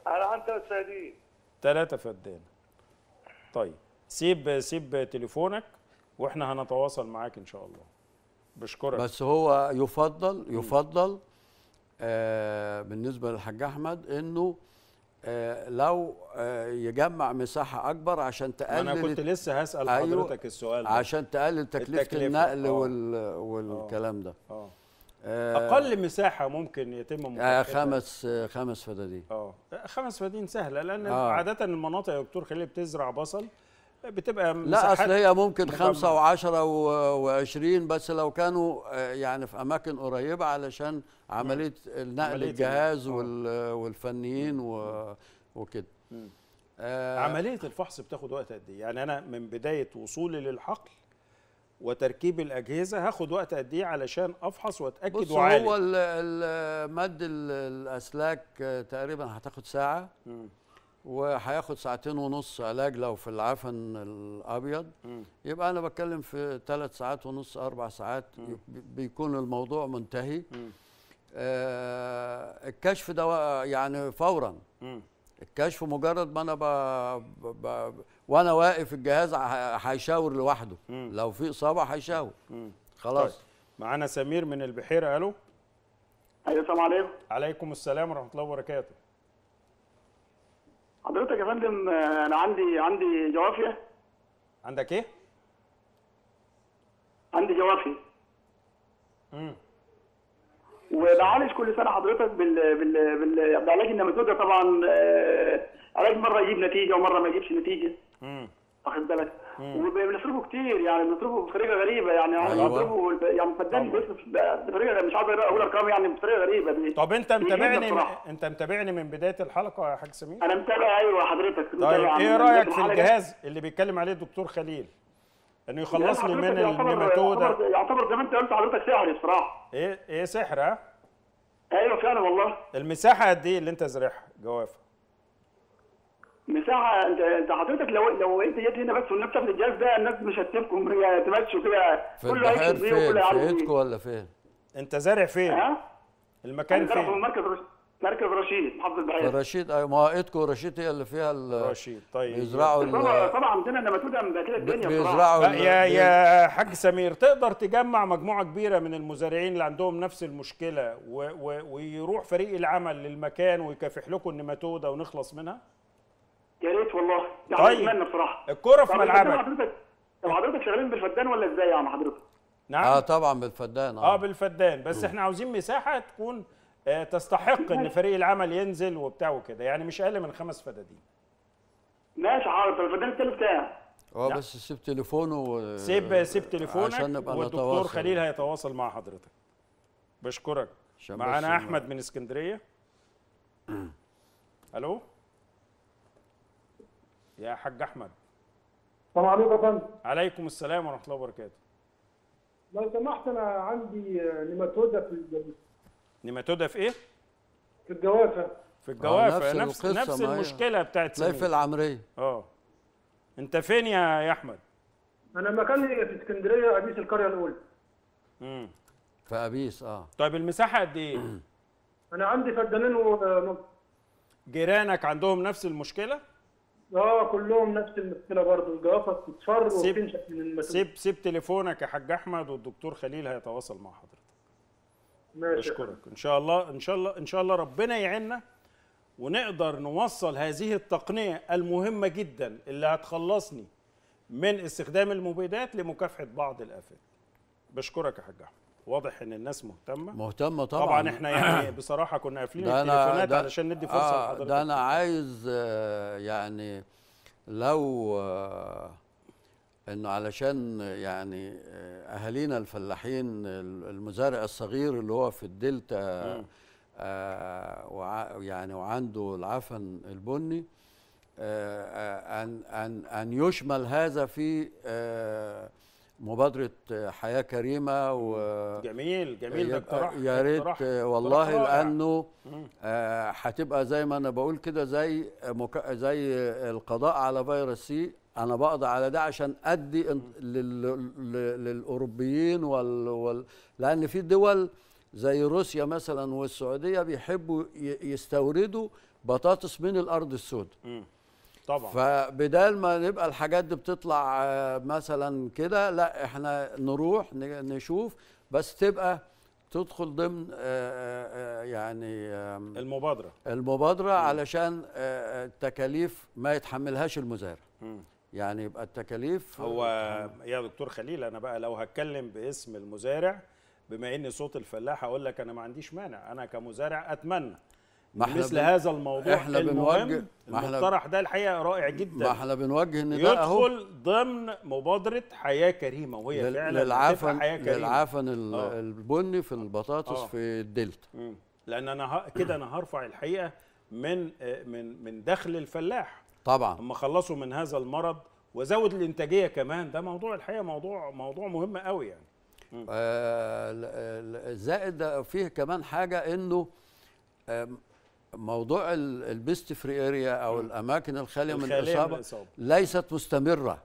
أنا عندي ثلاث فدان ثلاثة فدان طيب سيب سيب تليفونك وإحنا هنتواصل معاك إن شاء الله بشكرك بس هو يفضل يفضل آه بالنسبة للحاج أحمد إنه آه، لو آه، يجمع مساحه اكبر عشان تقلل انا كنت لسه هسال أيوه حضرتك السؤال ده. عشان تقلل تكلفه التكلفة. النقل أوه. وال... آه. والكلام ده أوه. اقل مساحه ممكن يتم مكافحتها خمس خمس فدادين اه خمس فدادين سهله لان أوه. عاده المناطق يا دكتور خليل بتزرع بصل بتبقى لا اصل هي ممكن خمسة و10 و20 بس لو كانوا يعني في اماكن قريبه علشان عمليه نعم. نقل الجهاز آه. والفنيين وكده آه عمليه الفحص بتاخد وقت قد ايه يعني انا من بدايه وصولي للحقل وتركيب الاجهزه هاخد وقت قد ايه علشان افحص واتاكد بص هو مد الاسلاك تقريبا هتاخد ساعه مم. وهياخد ساعتين ونص علاج لو في العفن الابيض يبقى انا بتكلم في ثلاث ساعات ونص اربع ساعات بيكون الموضوع منتهي آه الكشف ده يعني فورا الكشف مجرد ما انا ب... ب... وانا واقف الجهاز هيشاور لوحده لو في اصابه هيشاور طيب. خلاص طيب. معانا سمير من البحيره الو أيوة، السلام عليكم عليكم السلام ورحمه الله وبركاته حضرتك يا فندم انا عندي عندي جوافيه عندك ايه؟ عندي جوافية امم وبعالج كل سنه حضرتك بال بال بال بعلاج النماذج طبعا آه، علاج مره يجيب نتيجه ومره ما يجيبش نتيجه امم واخد بالك وبنصرفه كتير يعني بنصرفه بطريقه غريبه يعني أيوة. بنصرفه يعني فدان بيصرف بطريقه مش عارف اقول ارقام يعني بطريقه غريبه دي. طب انت متابعني م... انت متابعني من بدايه الحلقه يا حاج سمير؟ انا متابع ايوه حضرتك طيب يعني ايه رايك في الجهاز اللي بيتكلم عليه الدكتور خليل؟ انه يعني يخلص لي من النيماتودا يعتبر, يعتبر زي ما انت قلت حضرتك سحر الصراحه ايه ايه سحر ها؟ ايوه فعلا والله المساحه قد ايه اللي انت زارعها جوافه؟ مساحه انت انت حضرتك لو لو انت جيت هنا بس والناس في الجهاز ده الناس مش هتسيبكم هي تمشوا كده كله هيكتب إيه فين؟ في ايدكم إيه. ولا فين؟ انت زارع فين؟ ها؟ المكان فين؟ في مركز رشيد مركز رشيد محافظه البحيره رشيد ايوه ما ايدكم رشيد هي اللي فيها ال رشيد طيب بيزرعوا طبعا طبعا عندنا النباتات كده الدنيا بيزرعوا يا يا حاج سمير تقدر تجمع مجموعه كبيره من المزارعين اللي عندهم نفس المشكله و... و... ويروح فريق العمل للمكان ويكافح لكم النماتوده ونخلص منها؟ يا ريت والله ده يعني طيب اتمنى بصراحه الكوره في ملعبك طب حضرتك شغالين بالفدان ولا ازاي يا يعني عم حضرتك؟ نعم اه طبعا بالفدان اه, آه بالفدان بس م. احنا عاوزين مساحه تكون آه تستحق ان فريق العمل ينزل وبتاع وكده يعني مش اقل من خمس فدادين ماشي حاضر الفدان التالت اه بس سيب تليفونه و... سيب سيب تليفونك عشان نبقى والدكتور خليل هيتواصل مع حضرتك بشكرك معانا احمد من اسكندريه الو يا حاج احمد السلام عليكم يا فندم عليكم السلام ورحمه الله وبركاته لو سمحت انا عندي آه، نيماتودا في الجوافه نيماتودا في ايه في الجوافه في الجوافه آه، نفس نفس, نفس المشكله بتاعت سمير في العمريه اه انت فين يا يا احمد انا مكاني في اسكندريه ابيس القريه الاولى امم في ابيس اه طيب المساحه قد ايه انا عندي فدانين ونص آه، جيرانك عندهم نفس المشكله اه كلهم نفس المشكله برضه الجوافه بتتفر وبتنشف من المسؤول سيب سيب تليفونك يا حاج احمد والدكتور خليل هيتواصل مع حضرتك ماشي بشكرك ان شاء الله ان شاء الله ان شاء الله ربنا يعيننا ونقدر نوصل هذه التقنيه المهمه جدا اللي هتخلصني من استخدام المبيدات لمكافحه بعض الافات بشكرك يا حاج احمد واضح ان الناس مهتمه مهتمه طبعا طبعا احنا يعني (clears throat) بصراحه كنا قافلين التليفونات علشان ندي فرصه آه لحضرتك ده انا عايز آه، يعني لو آه، انه علشان يعني آه، اهالينا الفلاحين المزارع الصغير اللي هو في الدلتا يعني وعنده العفن البني ان ان ان يشمل هذا في مبادره آه، حياه كريمه و جميل جميل ده اقتراح يا ريت والله لانه آه، هتبقى زي ما انا بقول كده زي مك... زي القضاء على فيروس سي انا بقضي على ده عشان ادي لل... للاوروبيين وال... وال... لان في دول زي روسيا مثلا والسعوديه بيحبوا يستوردوا بطاطس من الارض السوداء طبعا فبدال ما نبقى الحاجات دي بتطلع آه، مثلا كده لا احنا نروح نشوف بس تبقى تدخل ضمن آه، آه، يعني المبادره المبادره م. علشان التكاليف ما يتحملهاش المزارع يعني يبقى التكاليف هو يعني يا دكتور خليل انا بقى لو هتكلم باسم المزارع بما ان صوت الفلاح اقول لك انا ما عنديش مانع انا كمزارع اتمنى ما احنا مثل هذا الموضوع احنا بنوجه المقترح ده الحقيقه رائع جدا ما احنا بنوجه ان ده اهو يدخل ضمن مبادره حياه كريمه وهي لل... فعلا للعفن حياه كريمه للعفن ال... آه. البني في البطاطس أوه. في الدلتا لان انا ه... كده انا هرفع الحقيقه من آه، من من دخل الفلاح طبعا اما خلصوا من هذا المرض وزود الانتاجيه كمان ده موضوع الحقيقه موضوع موضوع مهم قوي يعني آه, آه، زائد فيه كمان حاجه انه موضوع البيست فري اريا او م. الاماكن الخاليه من الإصابة, من الاصابه ليست مستمره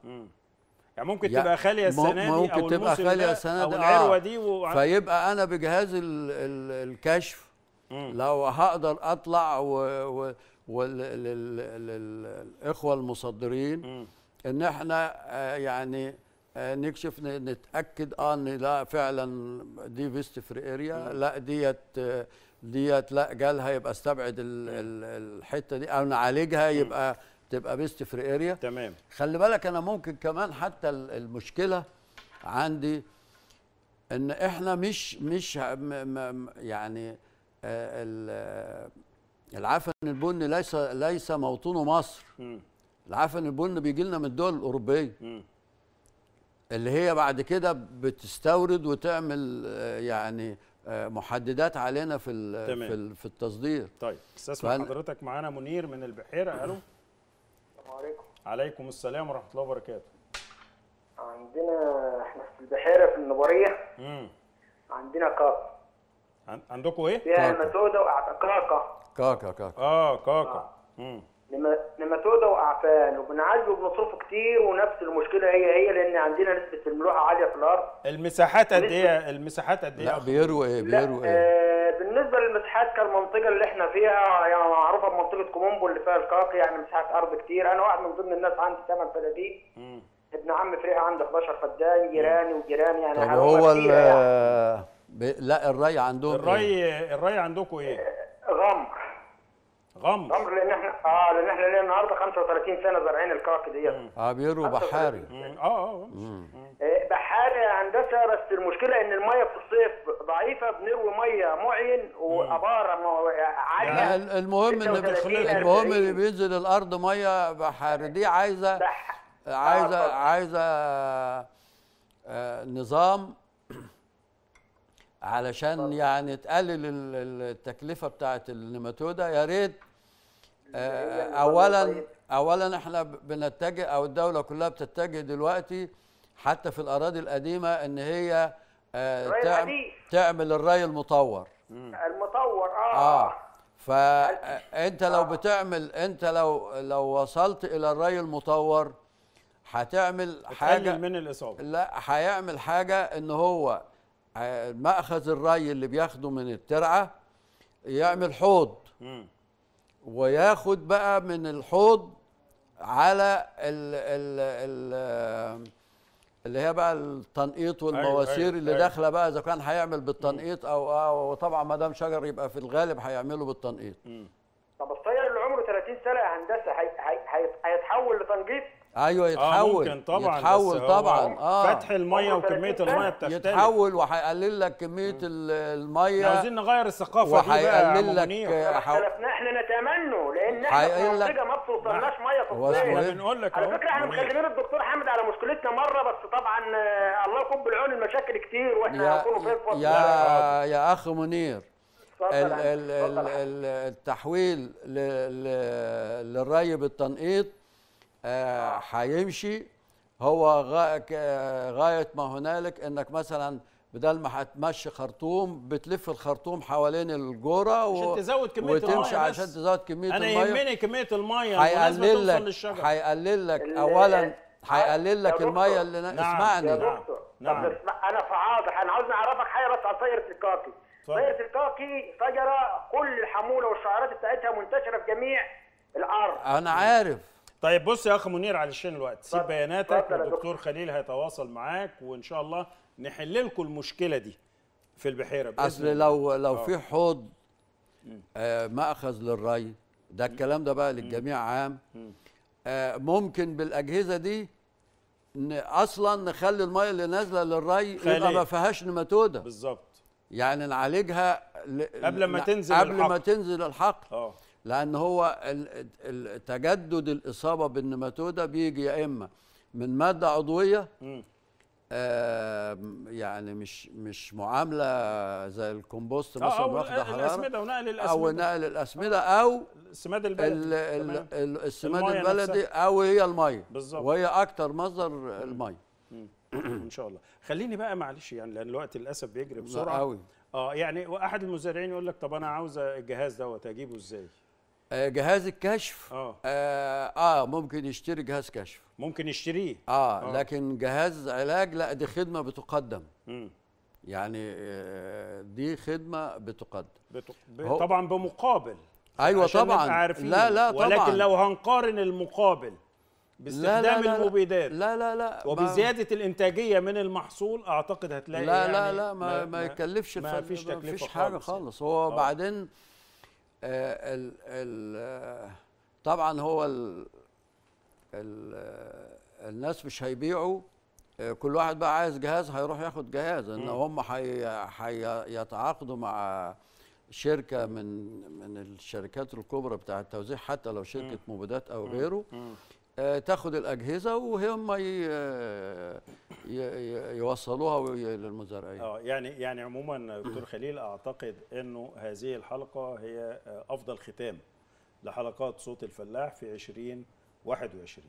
يعني ممكن يعني تبقى خاليه السنه دي ممكن تبقى خاليه السنه دي آه. دي و... فيبقى انا بجهاز الـ الـ الكشف م. لو هقدر اطلع و... وللاخوه المصدرين م. ان احنا آه، يعني آه، نكشف نتاكد اه ان لا فعلا دي فيست فري اريا لا ديت آه، ديت لا جالها يبقى استبعد الحته دي او نعالجها يبقى تبقى بيست فري اريا تمام خلي بالك انا ممكن كمان حتى المشكله عندي ان احنا مش مش يعني آه، آه، العفن البني ليس ليس موطنه مصر العفن البني بيجي لنا من الدول الاوروبيه اللي هي بعد كده بتستورد وتعمل آه، يعني محددات علينا في في, في التصدير طيب استاذ فأنا... حضرتك معانا منير من البحيره الو السلام عليكم عليكم السلام ورحمه الله وبركاته عندنا احنا في البحيره في النبريه امم عندنا كاكا عندكم ايه؟ فيها مسوده وكاكا كاكا كاكا اه كاكا امم نيماتودا واعفان وبنعالج وبنصرفه كتير ونفس المشكله هي هي لان عندنا نسبه الملوحه عاليه في الارض المساحات قد ايه المساحات قد ايه لا بيرو ايه بيرو ايه آه، بالنسبه للمساحات كالمنطقه اللي احنا فيها يعني معروفه بمنطقه كومومبو اللي فيها الكاكي يعني مساحات ارض كتير انا واحد من ضمن الناس عندي 8 فدادين ابن عم فريق عنده 11 فدان جيراني وجيراني يعني طب هو ال يعني. لا الري عندهم الري ايه؟ الري عندكم ايه؟ آه، غم غمر غمر لان احنا اه لان احنا لنا النهارده 35 سنه زارعين الكرك ديت عبير آه، بحاري اه آه،, آه. اه بحاري يا هندسه بس المشكله ان الميه في الصيف ضعيفه بنروي ميه معين واباره عاليه يعني المهم ان المهم اللي بينزل الارض ميه بحاري دي عايزه بح... عايزه آه عايزه آه نظام علشان يعني تقلل التكلفه بتاعت النيماتودا يا ريت آه، اولا اولا احنا بنتجه او الدوله كلها بتتجه دلوقتي حتى في الاراضي القديمه ان هي آه، تعمل, تعمل الري المطور المطور اه, آه. فانت آه، لو بتعمل انت لو لو وصلت الى الري المطور هتعمل حاجه من الاصابه لا هيعمل حاجه ان هو ماخذ الري اللي بياخده من الترعه يعمل حوض وياخد بقى من الحوض على ال ال ال اللي هي بقى التنقيط أيوة، والمواسير أيوة اللي أيوة داخله بقى اذا كان هيعمل بالتنقيط او اه وطبعا ما دام شجر يبقى في الغالب هيعمله بالتنقيط. طب الطير اللي عمره 30 سنه يا هندسه هيتحول لتنقيط؟ ايوه آه، يتحول آه ممكن طبعا يتحول طبعا اه فتح الميه وكميه الميه بتختلف يتحول وهيقلل لك كميه الميه عاوزين نغير الثقافه دي بقى وهيقلل لك اختلفنا احنا احنا منطقه ما بتوصلناش ميه تصفيه بنقول لك على فكره احنا مكلمين الدكتور حامد على مشكلتنا مره بس طبعا آه، الله يكون بالعون المشاكل كتير واحنا هنكون في يا يا اخ منير ال ال ال ال التحويل للري بالتنقيط آه، آه. هيمشي هو غايه ما هنالك انك مثلا بدل ما هتمشي خرطوم بتلف الخرطوم حوالين الجوره و... عشان تزود كميه وتمشي الميه عشان تزود كميه أنا الميه انا يهمني كميه الميه هيقلل لك هيقلل لك اولا هيقلل لك الميه اللي نعم اسمعني نعم نعم انا فعاضح انا عاوز اعرفك حاجه بس على طائره الكاكي طائره الكاكي شجره كل الحموله والشعارات بتاعتها منتشره في جميع الارض انا عارف طيب بص يا اخ منير علشان الوقت سيب بياناتك والدكتور خليل هيتواصل معاك وان شاء الله نحل لكم المشكله دي في البحيره اصل لو لو أوه. في حوض آه ماخذ للري ده الكلام ده بقى للجميع عام آه ممكن بالاجهزه دي اصلا نخلي الميه اللي نازله للري يبقى ما فيهاش نماتوده بالظبط يعني نعالجها ل... قبل ما تنزل قبل الحقل. ما تنزل الحقل اه لان هو تجدد الاصابه بالنماتوده بيجي يا اما من ماده عضويه يعني مش مش معامله زي الكومبوست آه، مثلا أو واخده حراره الاسمده ونقل الاسمده او نقل الاسمده او السماد البلدي السماد البلدي نفسها. او هي الميه بالظبط وهي اكتر مصدر الميه (clears throat) ان شاء الله خليني بقى معلش يعني لان الوقت للاسف بيجري بسرعه قوي اه يعني واحد المزارعين يقول لك طب انا عاوز الجهاز دوت اجيبه ازاي آه، جهاز الكشف آه. اه اه ممكن يشتري جهاز كشف ممكن يشتريه آه, اه لكن جهاز علاج لا دي خدمه بتقدم مم. يعني آه دي خدمه بتقدم بتق... ب... طبعا بمقابل ايوه عشان طبعا نبقى عارفين. لا لا طبعا ولكن لو هنقارن المقابل باستخدام لا لا المبيدات لا لا لا وبزياده الانتاجيه من المحصول اعتقد هتلاقي لا يعني لا لا ما, ما, ما يكلفش ما فيش تكلفه ما فيش حاجه خالص, يعني. خالص. هو أوه. بعدين آه، آه، طبعا هو الـ الـ الناس مش هيبيعوا آه، كل واحد بقى عايز جهاز هيروح ياخد جهاز ان هم هيتعاقدوا مع شركه من من الشركات الكبرى بتاعه التوزيع حتى لو شركه مبيدات او غيره آه، تاخد الاجهزه وهم آه، يوصلوها للمزارعين اه يعني يعني عموما دكتور خليل اعتقد انه هذه الحلقه هي آه، افضل ختام لحلقات صوت الفلاح في 2021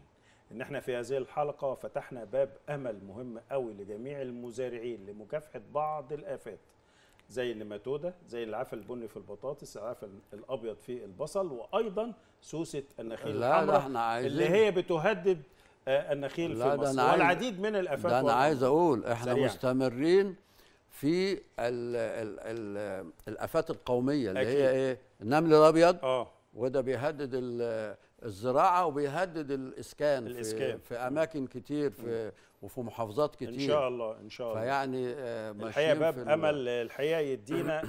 ان احنا في هذه الحلقه فتحنا باب امل مهم قوي لجميع المزارعين لمكافحه بعض الافات زي النماتودة زي العفل البني في البطاطس العفل الابيض في البصل وايضا سوسه النخيل الحمراء اللي هي بتهدد آه، النخيل في مصر والعديد من الافات ده انا عايز اقول احنا سريع. مستمرين في الـ الـ الـ الافات القوميه اللي أكيد. هي ايه النمل الابيض اه وده بيهدد الزراعه وبيهدد الاسكان, الإسكان. في, في اماكن كتير في وفي محافظات كتير ان شاء الله ان شاء الله فيعني آه، الحقيقه باب في امل الحقيقه يدينا آه،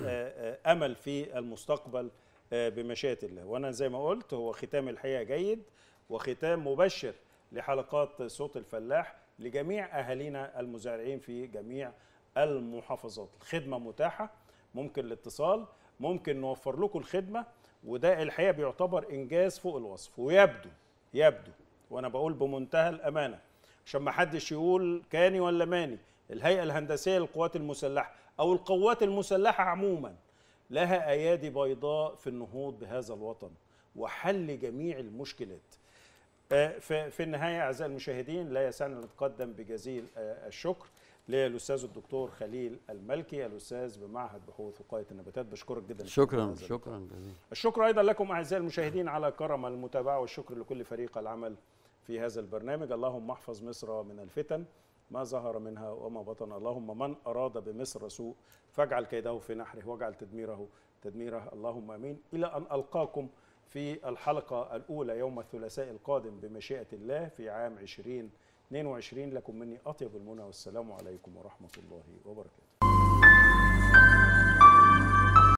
آه، امل في المستقبل بمشيئه الله وانا زي ما قلت هو ختام الحقيقه جيد وختام مبشر لحلقات صوت الفلاح لجميع اهالينا المزارعين في جميع المحافظات الخدمه متاحه ممكن الاتصال ممكن نوفر لكم الخدمه وده الحقيقه بيعتبر انجاز فوق الوصف ويبدو يبدو وانا بقول بمنتهى الامانه عشان ما حدش يقول كاني ولا ماني الهيئه الهندسيه للقوات المسلحه او القوات المسلحه عموما لها ايادي بيضاء في النهوض بهذا الوطن وحل جميع المشكلات آه، في النهايه اعزائي المشاهدين لا يسعنا ان نتقدم بجزيل آه، الشكر للاستاذ الدكتور خليل الملكي الاستاذ بمعهد بحوث وقايه النباتات بشكرك جدا شكرا شكرا جزيلا الشكر ايضا لكم اعزائي المشاهدين على كرم المتابعه والشكر لكل فريق العمل في هذا البرنامج اللهم احفظ مصر من الفتن ما ظهر منها وما بطن اللهم من أراد بمصر سوء فاجعل كيده في نحره واجعل تدميره تدميره اللهم أمين إلى أن ألقاكم في الحلقة الأولى يوم الثلاثاء القادم بمشيئة الله في عام 20 22 لكم مني أطيب المنى والسلام عليكم ورحمة الله وبركاته